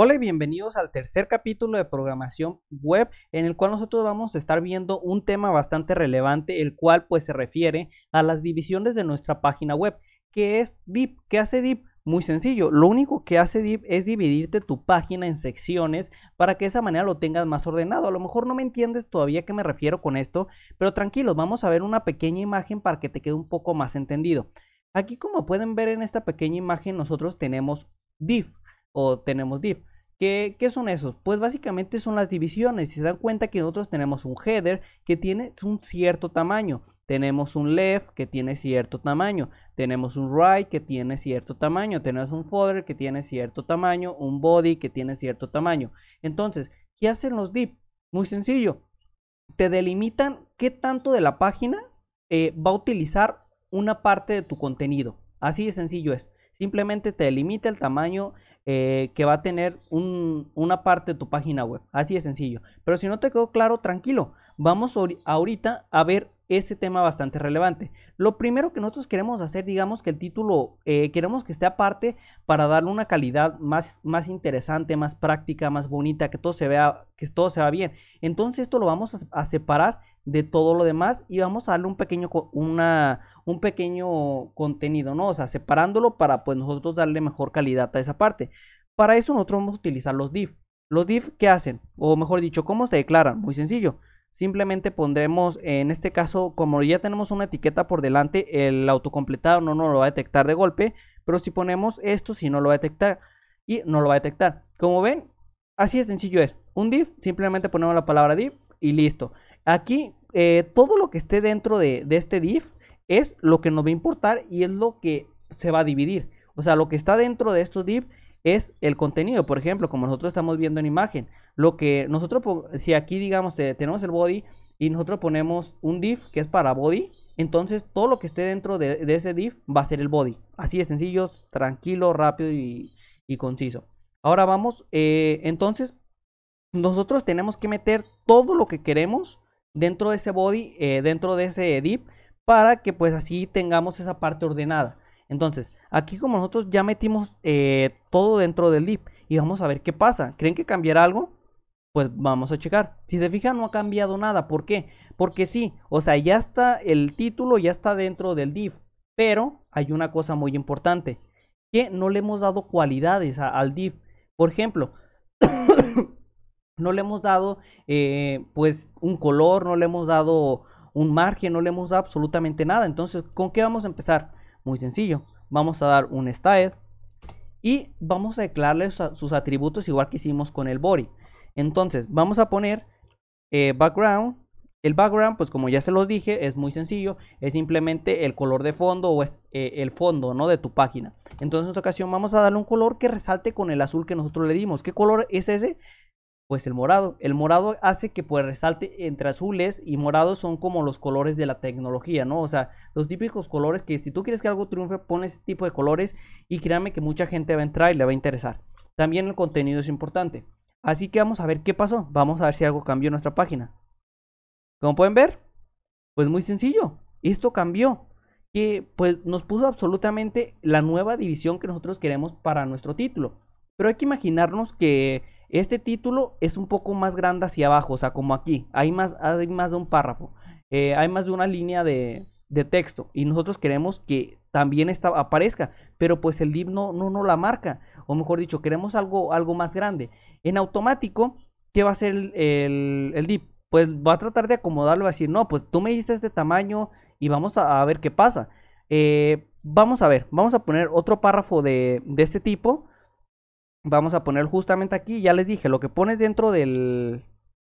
Hola y bienvenidos al tercer capítulo de programación web en el cual nosotros vamos a estar viendo un tema bastante relevante el cual pues se refiere a las divisiones de nuestra página web. que es DIP? ¿Qué hace DIP? Muy sencillo, lo único que hace DIP es dividirte tu página en secciones para que de esa manera lo tengas más ordenado. A lo mejor no me entiendes todavía a qué me refiero con esto, pero tranquilos, vamos a ver una pequeña imagen para que te quede un poco más entendido. Aquí como pueden ver en esta pequeña imagen nosotros tenemos div o tenemos div. ¿Qué, ¿Qué, son esos? Pues básicamente son las divisiones. Si se dan cuenta que nosotros tenemos un header que tiene un cierto tamaño. Tenemos un left que tiene cierto tamaño. Tenemos un right que tiene cierto tamaño. Tenemos un footer que tiene cierto tamaño. Un body que tiene cierto tamaño. Entonces, ¿qué hacen los div? Muy sencillo. Te delimitan qué tanto de la página eh, va a utilizar una parte de tu contenido. Así de sencillo es. Simplemente te delimita el tamaño eh, que va a tener un, una parte de tu página web. Así de sencillo. Pero si no te quedó claro, tranquilo. Vamos ahorita a ver ese tema bastante relevante. Lo primero que nosotros queremos hacer, digamos que el título eh, queremos que esté aparte para darle una calidad más, más interesante, más práctica, más bonita, que todo se vea, que todo se vea bien. Entonces esto lo vamos a, separar de todo lo demás y vamos a darle un pequeño, una, un pequeño contenido, ¿no? O sea, separándolo para pues nosotros darle mejor calidad a esa parte. Para eso nosotros vamos a utilizar los div. Los div, ¿qué hacen? O mejor dicho, ¿cómo se declaran? Muy sencillo. Simplemente pondremos, en este caso, como ya tenemos una etiqueta por delante, el autocompletado no nos lo va a detectar de golpe, pero si ponemos esto, si no lo va a detectar y no lo va a detectar. Como ven, así de sencillo es. Un div, simplemente ponemos la palabra div y listo. Aquí, eh, todo lo que esté dentro de, de este div, es lo que nos va a importar y es lo que se va a dividir. O sea, lo que está dentro de estos div es el contenido. Por ejemplo, como nosotros estamos viendo en imagen, lo que nosotros, si aquí digamos tenemos el body y nosotros ponemos un div que es para body, entonces todo lo que esté dentro de, ese div va a ser el body. Así de sencillo, tranquilo, rápido y, conciso. Ahora vamos, eh, entonces nosotros tenemos que meter todo lo que queremos dentro de ese body, eh, dentro de ese div para que pues así tengamos esa parte ordenada. Entonces, aquí como nosotros ya metimos eh, todo dentro del div. y vamos a ver qué pasa. ¿Creen que cambiará algo? Pues vamos a checar. Si se fijan, no ha cambiado nada. ¿Por qué? Porque sí, o sea, ya está el título, ya está dentro del div. Pero hay una cosa muy importante, que no le hemos dado cualidades al div. Por ejemplo, no le hemos dado eh, pues un color, no le hemos dado un margen, no le hemos dado absolutamente nada. Entonces, ¿con qué vamos a empezar? Muy sencillo, vamos a dar un style y vamos a declararle sus atributos igual que hicimos con el body. Entonces, vamos a poner eh, background. El background, pues como ya se los dije, es muy sencillo. Es simplemente el color de fondo o es, eh, el fondo ¿no? de tu página. Entonces, en esta ocasión vamos a darle un color que resalte con el azul que nosotros le dimos. ¿Qué color es ese? pues el morado. El morado hace que pues resalte entre azules y morados son como los colores de la tecnología, ¿no? O sea, los típicos colores que si tú quieres que algo triunfe, pones ese tipo de colores y créanme que mucha gente va a entrar y le va a interesar. También el contenido es importante. Así que vamos a ver qué pasó. Vamos a ver si algo cambió en nuestra página. Como pueden ver, pues muy sencillo. Esto cambió. Que pues nos puso absolutamente la nueva división que nosotros queremos para nuestro título. Pero hay que imaginarnos que este título es un poco más grande hacia abajo, o sea, como aquí, hay más, hay más de un párrafo, eh, hay más de una línea de, texto y nosotros queremos que también esta aparezca, pero pues el div no no, la marca, o mejor dicho, queremos algo, algo más grande. En automático, ¿qué va a hacer el, el, div? Pues va a tratar de acomodarlo, y decir, no, pues tú me diste este tamaño y vamos a, ver qué pasa. Eh, vamos a ver, vamos a poner otro párrafo de, de este tipo vamos a poner justamente aquí, ya les dije, lo que pones dentro del,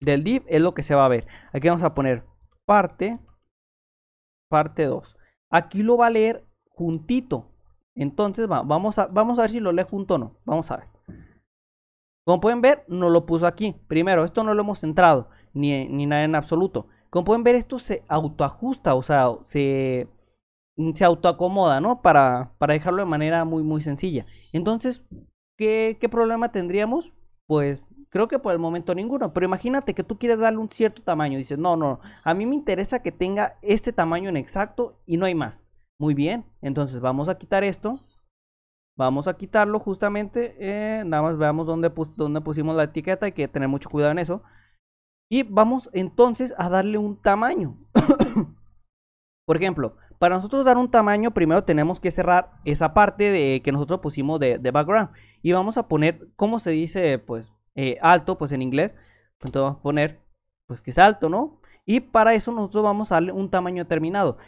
del div es lo que se va a ver. Aquí vamos a poner parte, parte 2. Aquí lo va a leer juntito. Entonces va, vamos, a, vamos a ver si lo lee junto o no. Vamos a ver. Como pueden ver, no lo puso aquí. Primero, esto no lo hemos centrado, ni, ni nada en absoluto. Como pueden ver, esto se autoajusta, o sea, se, se autoacomoda, ¿no? Para, para dejarlo de manera muy, muy sencilla. Entonces, ¿qué, problema tendríamos? Pues creo que por el momento ninguno. Pero imagínate que tú quieres darle un cierto tamaño. Dices, no, no, a mí me interesa que tenga este tamaño en exacto y no hay más. Muy bien, entonces vamos a quitar esto. Vamos a quitarlo justamente. Eh, nada más veamos dónde, pusimos la etiqueta. Hay que tener mucho cuidado en eso. Y vamos entonces a darle un tamaño. Por ejemplo, para nosotros dar un tamaño, primero tenemos que cerrar esa parte de, que nosotros pusimos de background. Y vamos a poner, ¿cómo se dice? Pues eh, alto, pues en inglés. Entonces vamos a poner, pues que es alto, ¿no? Y para eso nosotros vamos a darle un tamaño determinado.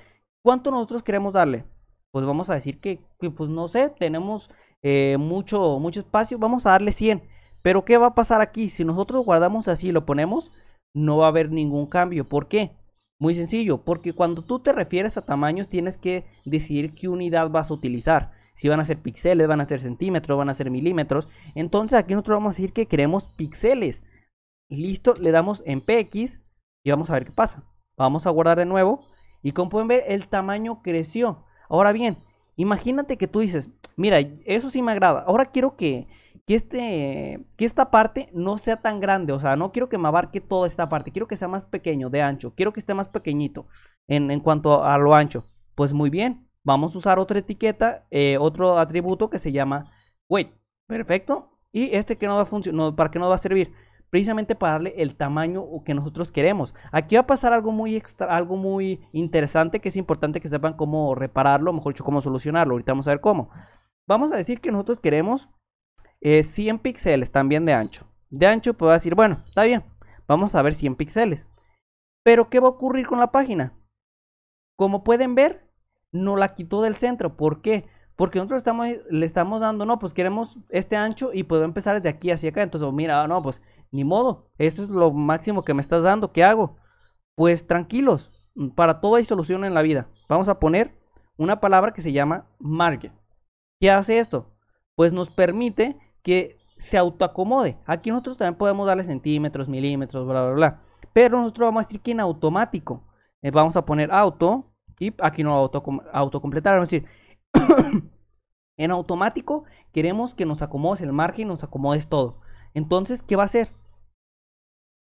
¿Cuánto nosotros queremos darle? Pues vamos a decir que, pues no sé, tenemos eh, mucho, mucho espacio, vamos a darle 100. Pero ¿qué va a pasar aquí? Si nosotros guardamos así y lo ponemos, no va a haber ningún cambio. ¿Por qué? Muy sencillo, porque cuando tú te refieres a tamaños tienes que decidir qué unidad vas a utilizar si van a ser píxeles, van a ser centímetros, van a ser milímetros. Entonces aquí nosotros vamos a decir que queremos píxeles. Listo, le damos en PX y vamos a ver qué pasa. Vamos a guardar de nuevo y como pueden ver el tamaño creció. Ahora bien, imagínate que tú dices, mira, eso sí me agrada. Ahora quiero que, que, este, que esta parte no sea tan grande. O sea, no quiero que me abarque toda esta parte. Quiero que sea más pequeño de ancho. Quiero que esté más pequeñito en, cuanto a lo ancho. Pues muy bien vamos a usar otra etiqueta, eh, otro atributo que se llama weight. Perfecto. ¿Y este que no va a funcionar? ¿Para qué nos va a servir? Precisamente para darle el tamaño que nosotros queremos. Aquí va a pasar algo muy extra, algo muy interesante que es importante que sepan cómo repararlo, mejor dicho, cómo solucionarlo. Ahorita vamos a ver cómo. Vamos a decir que nosotros queremos 100 eh, píxeles también de ancho. De ancho puedo decir, bueno, está bien, vamos a ver 100 píxeles. Pero ¿qué va a ocurrir con la página? Como pueden ver, no la quitó del centro. ¿Por qué? Porque nosotros estamos, le estamos dando, no, pues queremos este ancho y puedo empezar desde aquí hacia acá. Entonces, mira, ah, no, pues ni modo, esto es lo máximo que me estás dando, ¿qué hago? Pues tranquilos, para toda hay solución en la vida. Vamos a poner una palabra que se llama margen. ¿Qué hace esto? Pues nos permite que se autoacomode. Aquí nosotros también podemos darle centímetros, milímetros, bla, bla, bla. Pero nosotros vamos a decir que en automático. Eh, vamos a poner auto y aquí no lo autocompletaron, es decir, en automático queremos que nos acomodes el margen, nos acomodes todo. Entonces, ¿qué va a hacer?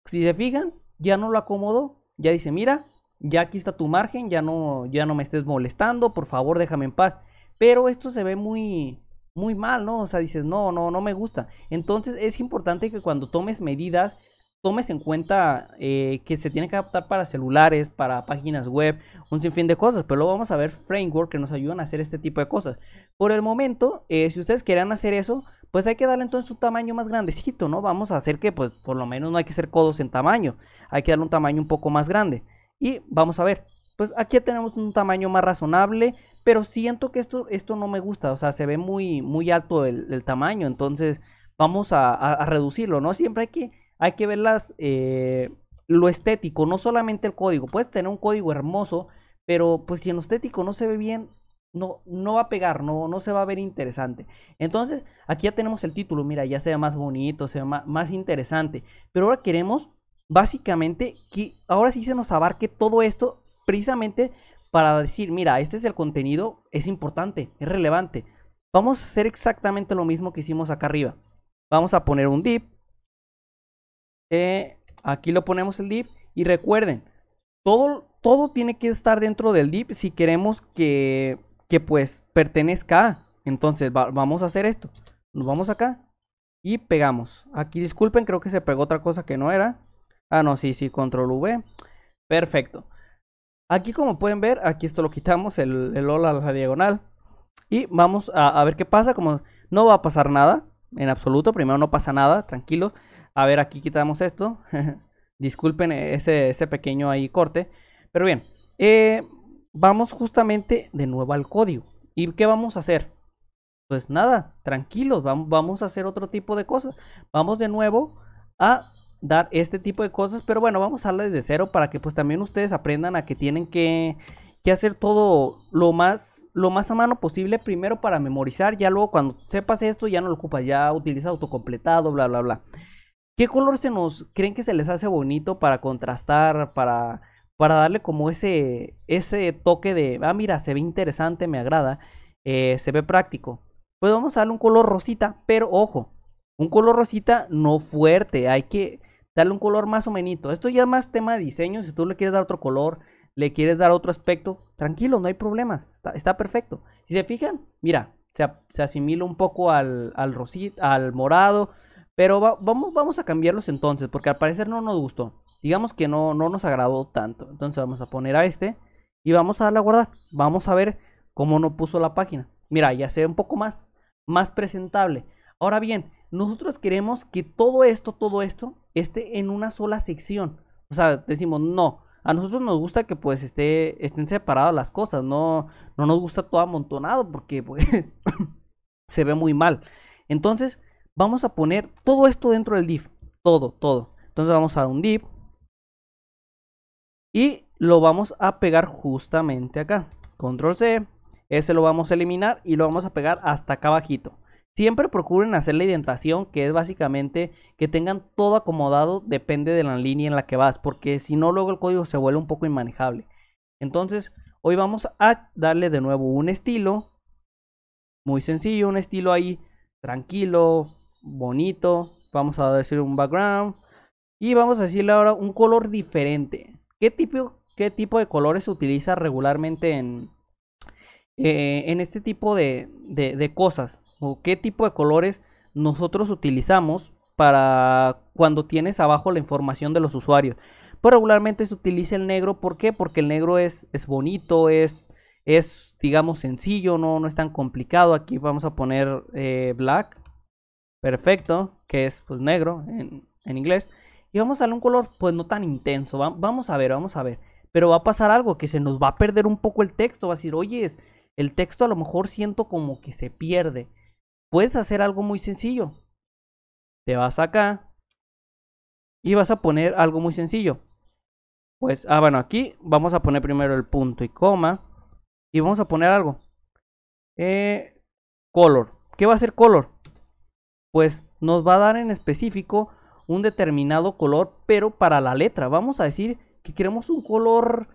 Si se fijan, ya no lo acomodo. Ya dice, mira, ya aquí está tu margen, ya no, ya no me estés molestando, por favor déjame en paz. Pero esto se ve muy, muy mal, ¿no? O sea, dices, no, no, no me gusta. Entonces es importante que cuando tomes medidas tomes en cuenta eh, que se tiene que adaptar para celulares, para páginas web, un sinfín de cosas, pero luego vamos a ver framework que nos ayudan a hacer este tipo de cosas. Por el momento, eh, si ustedes quieran hacer eso, pues hay que darle entonces un tamaño más grandecito, ¿no? Vamos a hacer que, pues, por lo menos no hay que hacer codos en tamaño, hay que darle un tamaño un poco más grande. Y vamos a ver, pues aquí tenemos un tamaño más razonable, pero siento que esto, esto no me gusta, o sea, se ve muy, muy alto el, tamaño, entonces vamos a reducirlo, ¿no? Siempre hay que hay que ver eh, lo estético, no solamente el código. Puedes tener un código hermoso, pero pues si en lo estético no se ve bien, no, no va a pegar, no, no se va a ver interesante. Entonces, aquí ya tenemos el título, mira, ya sea más bonito, sea más, más interesante. Pero ahora queremos, básicamente, que ahora sí se nos abarque todo esto, precisamente para decir, mira, este es el contenido, es importante, es relevante. Vamos a hacer exactamente lo mismo que hicimos acá arriba. Vamos a poner un dip. Eh, aquí lo ponemos el div. Y recuerden, todo, todo tiene que estar dentro del div si queremos que, que pues pertenezca Entonces vamos a hacer esto. Nos vamos acá y pegamos. Aquí disculpen, creo que se pegó otra cosa que no era. Ah, no, sí, sí, control V. Perfecto. Aquí como pueden ver, aquí esto lo quitamos, el, el a la diagonal. Y vamos a, a, ver qué pasa, como no va a pasar nada, en absoluto, primero no pasa nada, tranquilos. A ver, aquí quitamos esto. Disculpen ese, pequeño ahí corte. Pero bien, eh, vamos justamente de nuevo al código. ¿Y qué vamos a hacer? Pues nada, tranquilos, vamos, a hacer otro tipo de cosas. Vamos de nuevo a dar este tipo de cosas, pero bueno, vamos a darle desde cero para que pues también ustedes aprendan a que tienen que, hacer todo lo más, lo más a mano posible, primero para memorizar, ya luego cuando sepas esto ya no lo ocupas, ya utiliza autocompletado, bla, bla, bla. ¿Qué color se nos creen que se les hace bonito para contrastar, para, para darle como ese, ese toque de, ah, mira, se ve interesante, me agrada, eh, se ve práctico? Pues vamos a darle un color rosita, pero ojo, un color rosita no fuerte, hay que darle un color más o menito. Esto ya es más tema de diseño, si tú le quieres dar otro color, le quieres dar otro aspecto, tranquilo, no hay problema, está, está perfecto. Si se fijan, mira, se, asimila un poco al, al, al morado, pero vamos, vamos a cambiarlos entonces, porque al parecer no nos gustó. Digamos que no, no nos agradó tanto. Entonces vamos a poner a este y vamos a darle a guardar. Vamos a ver cómo nos puso la página. Mira, ya se ve un poco más, más presentable. Ahora bien, nosotros queremos que todo esto, todo esto, esté en una sola sección. O sea, decimos, no, a nosotros nos gusta que pues esté, estén separadas las cosas, no, no nos gusta todo amontonado porque pues se ve muy mal. Entonces, vamos a poner todo esto dentro del div. Todo, todo. Entonces vamos a un div. Y lo vamos a pegar justamente acá. Control C. Ese lo vamos a eliminar y lo vamos a pegar hasta acá abajito. Siempre procuren hacer la indentación, que es básicamente que tengan todo acomodado, depende de la línea en la que vas, porque si no luego el código se vuelve un poco inmanejable. Entonces, hoy vamos a darle de nuevo un estilo, muy sencillo, un estilo ahí tranquilo, bonito. Vamos a decir un background. Y vamos a decirle ahora un color diferente. ¿Qué tipo, qué tipo de colores se utiliza regularmente en, eh, en este tipo de, cosas? ¿O qué tipo de colores nosotros utilizamos para cuando tienes abajo la información de los usuarios? Pues regularmente se utiliza el negro. ¿Por qué? Porque el negro es, es bonito, es, es digamos sencillo, no, no es tan complicado. Aquí vamos a poner eh, black perfecto, que es pues negro en, inglés. Y vamos a darle un color pues no tan intenso. vamos a ver, vamos a ver. Pero va a pasar algo que se nos va a perder un poco el texto. Va a decir, oye, el texto a lo mejor siento como que se pierde. Puedes hacer algo muy sencillo. Te vas acá y vas a poner algo muy sencillo. Pues, ah, bueno, aquí vamos a poner primero el punto y coma. Y vamos a poner algo. Eh, color. ¿Qué va a ser color? pues nos va a dar en específico un determinado color, pero para la letra. Vamos a decir que queremos un color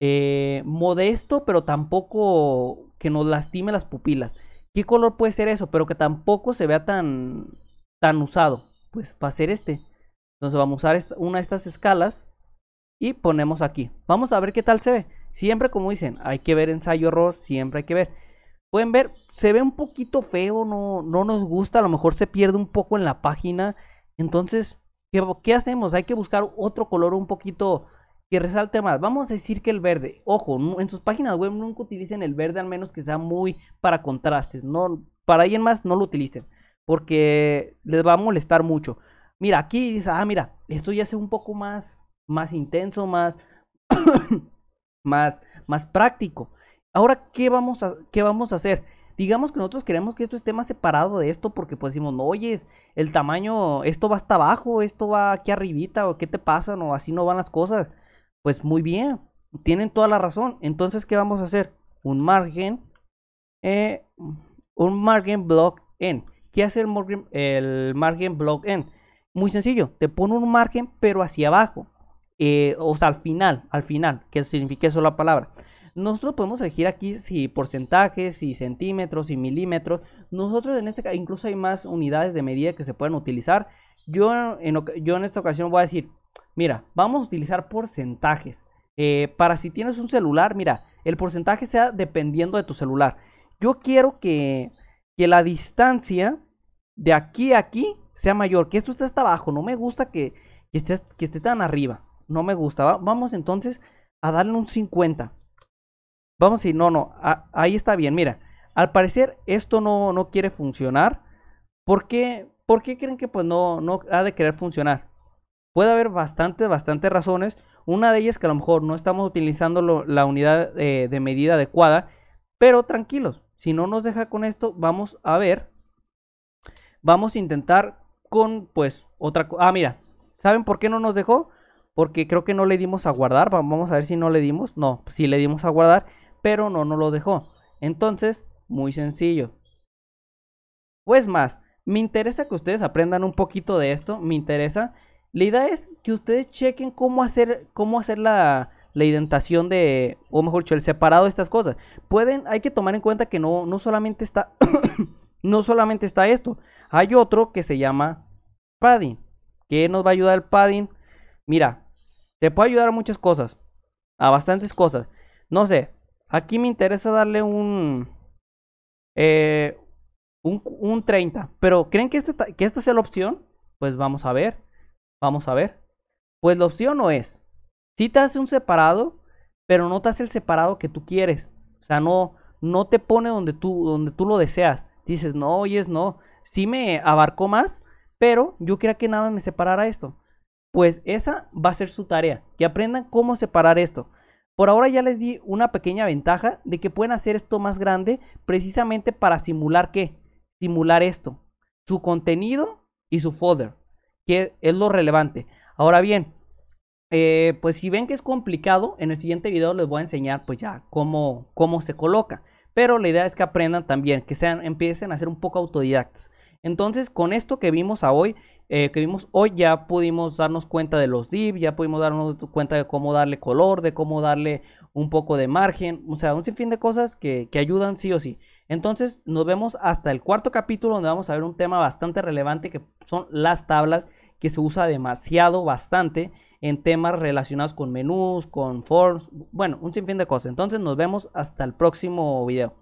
eh, modesto, pero tampoco que nos lastime las pupilas. ¿Qué color puede ser eso? Pero que tampoco se vea tan, tan usado. Pues va a ser este. Entonces vamos a usar una de estas escalas y ponemos aquí. Vamos a ver qué tal se ve. Siempre como dicen, hay que ver ensayo error, siempre hay que ver pueden ver, se ve un poquito feo, no, no nos gusta, a lo mejor se pierde un poco en la página. Entonces, ¿qué, hacemos? Hay que buscar otro color un poquito que resalte más. Vamos a decir que el verde, ojo, en sus páginas web nunca utilicen el verde, al menos que sea muy para contrastes. No, para alguien más no lo utilicen, porque les va a molestar mucho. Mira, aquí dice, ah, mira, esto ya es un poco más, más intenso, más, más, más práctico. Ahora, ¿qué vamos a, qué vamos a hacer? Digamos que nosotros queremos que esto esté más separado de esto porque pues decimos, no, oyes el tamaño, esto va hasta abajo, esto va aquí arribita, o qué te pasa, o así no van las cosas. Pues muy bien, tienen toda la razón. Entonces, ¿qué vamos a hacer? Un margen, eh, un margen block n. ¿Qué hace el margen, block n? Muy sencillo, te pone un margen pero hacia abajo. Eh, o sea, al final, al final, que significa eso la palabra. Nosotros podemos elegir aquí si porcentajes, si centímetros, si milímetros. Nosotros en este caso, incluso hay más unidades de medida que se pueden utilizar. Yo en, esta ocasión voy a decir, mira, vamos a utilizar porcentajes. Eh, para si tienes un celular, mira, el porcentaje sea dependiendo de tu celular. Yo quiero que, que la distancia de aquí a aquí sea mayor, que esto esté hasta abajo. No me gusta que, esté, que esté tan arriba. No me gusta. Vamos entonces a darle un 50. Vamos a decir, no, no, ahí está bien. Mira, al parecer esto no, quiere funcionar. ¿Por qué, creen que pues no, no ha de querer funcionar? Puede haber bastantes, bastantes razones. Una de ellas que a lo mejor no estamos utilizando la unidad eh, de medida adecuada. Pero tranquilos, si no nos deja con esto, vamos a ver. Vamos a intentar con pues otra cosa. Ah, mira, ¿saben por qué no nos dejó? Porque creo que no le dimos a guardar. Vamos a ver si no le dimos. No, si le dimos a guardar pero no no lo dejó. Entonces, muy sencillo. Pues más, me interesa que ustedes aprendan un poquito de esto, me interesa. La idea es que ustedes chequen cómo hacer, cómo hacer la, la indentación de, o mejor dicho, el separado de estas cosas. Pueden, hay que tomar en cuenta que no, no solamente está, no solamente está esto. Hay otro que se llama padding. ¿Qué nos va a ayudar el padding? Mira, te puede ayudar a muchas cosas, a bastantes cosas. No sé, Aquí me interesa darle un, eh, un, un 30. Pero ¿creen que, este que esta sea la opción? Pues vamos a ver. Vamos a ver. Pues la opción no es. Si te hace un separado, pero no te hace el separado que tú quieres. O sea, no, no te pone donde tú, donde tú lo deseas. Dices, no, oyes, no. si me abarcó más, pero yo quería que nada me separara esto. Pues esa va a ser su tarea, que aprendan cómo separar esto. Por ahora ya les di una pequeña ventaja de que pueden hacer esto más grande precisamente para simular qué? Simular esto, su contenido y su folder, que es lo relevante. Ahora bien, eh, pues si ven que es complicado, en el siguiente video les voy a enseñar pues ya cómo, cómo se coloca. Pero la idea es que aprendan también, que sean, empiecen a ser un poco autodidactas. Entonces, con esto que vimos hoy, eh, que vimos hoy ya pudimos darnos cuenta de los div, ya pudimos darnos cuenta de cómo darle color, de cómo darle un poco de margen, o sea, un sinfín de cosas que, que ayudan sí o sí. Entonces nos vemos hasta el cuarto capítulo donde vamos a ver un tema bastante relevante que son las tablas que se usa demasiado, bastante en temas relacionados con menús, con forms, bueno, un sinfín de cosas. Entonces nos vemos hasta el próximo video.